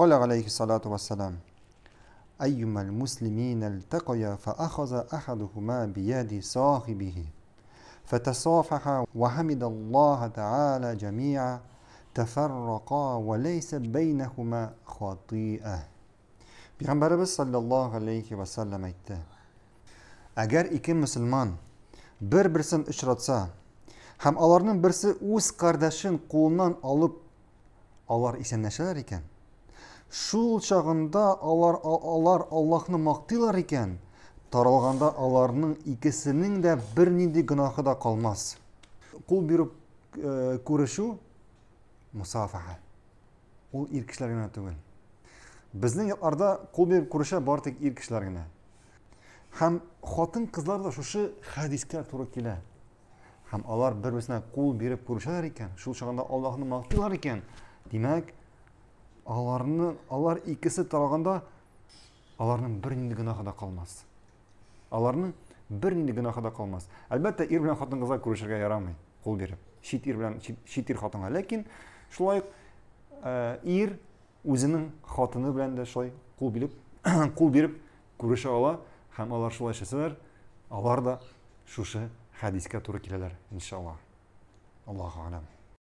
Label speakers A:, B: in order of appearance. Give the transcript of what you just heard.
A: قال عليه الصلاة والسلام أيما المسلمين التقيا فأخذ أحدهما بيد صاحبه فتصافحا وحمد الله تعالى جميعا تفرقا وليس بينهما خطيئة بيغمبر صلى الله عليه وسلم ايتا اگر اكي مسلمان بر برسن اشرتسا هم اولارنن برسي اوز قرداشن قولنان алып алар исәнләшәләр икән шул чагында алар алар Аллаһны мактыйлар екен, таралғанда аларның екесінің дә бір ниде гынахы қалмас. қол беріп биреп э, күрешү мусафаха. ол ир кешеләр генә түгел. біздің якларда қол беріп күрешә бар тик ир кешеләр генә. Һәм хатын-кызлар да шушы хәдискә туры килә. Һәм алар бер-берсенә кул биреп күрешәләр икән, шул чагында Аллаһны мактыйлар икән. Димәк, аларны, алар икесе таралғанда аларның бірненде гүнәһі да қалмас аларның бірненде гүнәһі да қалмас әлбәттә ир белән хатын күрешергә ярамый қол беріп шет ир белән шет ир хатынга ләкин шулай ә, ир үзенең хатыны белән дә шулай қол билеп қол биреп күрешә ала һәм алар шулай эшләсәләр алар да шушы хадисқа туры киләләр иншалла аллаһу алам